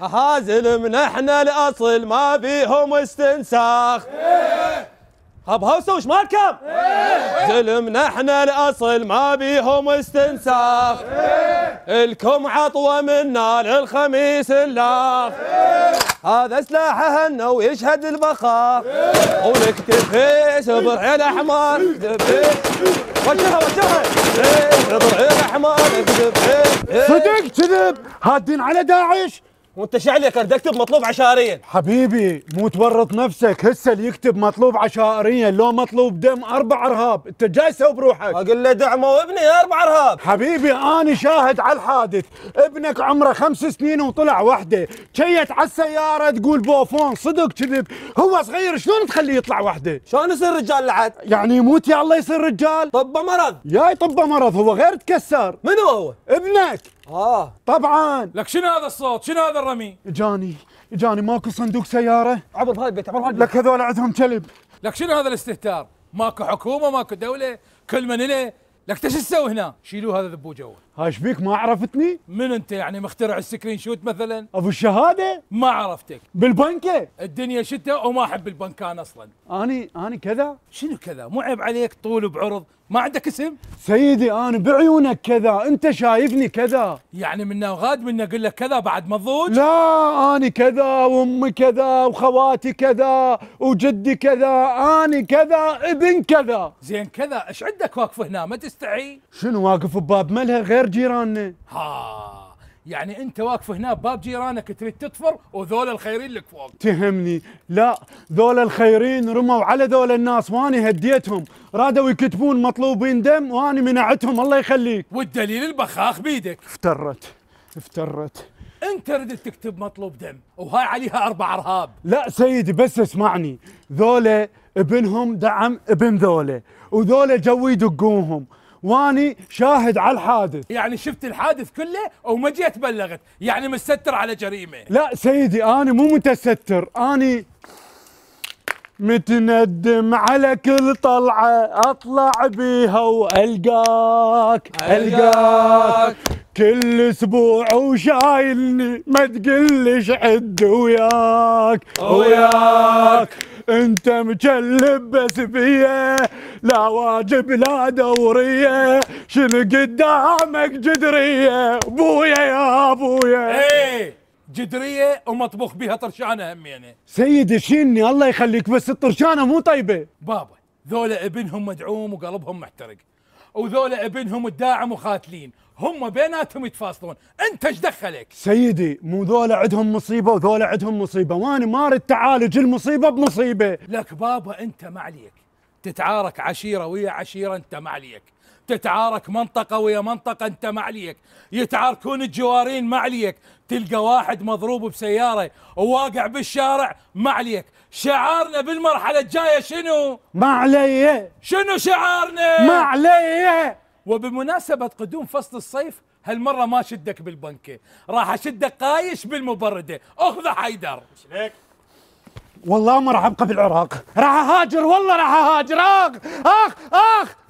هازل زلم نحن الاصل ما بيهم استنساخ ابو هوسه وش مالكم؟ زلم نحن الاصل ما بيهم استنساخ الكم عطوه منا للخميس اللاخ هذا سلاحه هنا ويشهد البخاخ ولك تفيس برعي الاحمر وجهها وجهها برعي الاحمر صدق كذب هادين على داعش وانت شعلي بدي اكتب مطلوب عشائريا حبيبي مو تورط نفسك هسه اللي يكتب مطلوب عشائريا لو مطلوب دم اربع ارهاب انت جاي تسوي بروحك اقول له دعمه وابني اربع ارهاب حبيبي انا شاهد على الحادث ابنك عمره خمس سنين وطلع وحده شيت على السياره تقول بوفون صدق كذب هو صغير شلون تخليه يطلع وحده شلون يصير رجال لعد يعني يموت يا الله يصير رجال طبه مرض ياي طبه مرض هو غير تكسر منو هو ابنك اه طبعا لك شنو هذا الصوت؟ شنو هذا الرمي؟ اجاني اجاني ماكو صندوق سياره عبر هذا البيت عبر هذا البيت لك هذول عندهم كلب لك شنو هذا الاستهتار؟ ماكو حكومه ماكو دوله كل من له لك تش تسوي هنا؟ شيلوا هذا ذبوه جوا هاش بيك ما عرفتني؟ من انت يعني مخترع السكرين شوت مثلا؟ ابو الشهاده؟ ما عرفتك بالبنكه الدنيا شتاء وما احب البنكان اصلا اني اني كذا؟ شنو كذا؟ مو عيب عليك طول بعرض ما عندك اسم؟ سيدي انا بعيونك كذا، انت شايفني كذا يعني من وغاد من اقول لك كذا بعد مضوج؟ لا اني كذا وامي كذا وخواتي كذا وجدي كذا، اني كذا ابن كذا زين كذا ايش عندك واقف هنا ما تستحي؟ شنو واقف بباب ملهى غير غير جيراننا ها يعني انت واقف هنا بباب جيرانك تريد تطفر وذول الخيرين لك فوق تهمني لا ذول الخيرين رموا على ذول الناس واني هديتهم رادوا يكتبون مطلوبين دم واني منعتهم الله يخليك والدليل البخاخ بيدك افترت افترت انت ردت تكتب مطلوب دم وهاي عليها اربع ارهاب لا سيدي بس اسمعني ذولا ابنهم دعم ابن ذولا وذولا جو يدقوهم واني شاهد على الحادث يعني شفت الحادث كله وما جيت بلغت يعني مستتر على جريمه لا سيدي انا مو متستر اني متندم على كل طلعه اطلع بيها والقاك القاك كل اسبوع وشايلني ما تقلش عد وياك وياك انت مكلب بس فيا لا واجب لا دوريه شنو قدامك جدريه بويا يا بويا ايه جدريه ومطبوخ بها طرشانه همينه سيدي شيني الله يخليك بس الطرشانه مو طيبه بابا ذولا ابنهم مدعوم وقلبهم محترق وذولا ابنهم الداعم وخاتلين هم بيناتهم يتفاصلون انت ايش دخلك سيدي مو ذولا عندهم مصيبه وذولا عندهم مصيبه وانا ما اريد تعالج المصيبه بمصيبه لك بابا انت ما عليك تتعارك عشيره ويا عشيره انت ما عليك تتعارك منطقة ويا منطقة أنت ما عليك يتعاركون الجوارين ما عليك تلقى واحد مضروب بسيارة وواقع بالشارع ما عليك شعارنا بالمرحلة الجاية شنو؟ ما علي شنو شعارنا؟ ما علي وبمناسبة قدوم فصل الصيف هالمرة ما شدك بالبنكة راح أشدك قايش بالمبردة أخذ حيدر شليك والله ما راح ابقى بالعراق راح اهاجر والله راح اهاجر اخ اخ اخ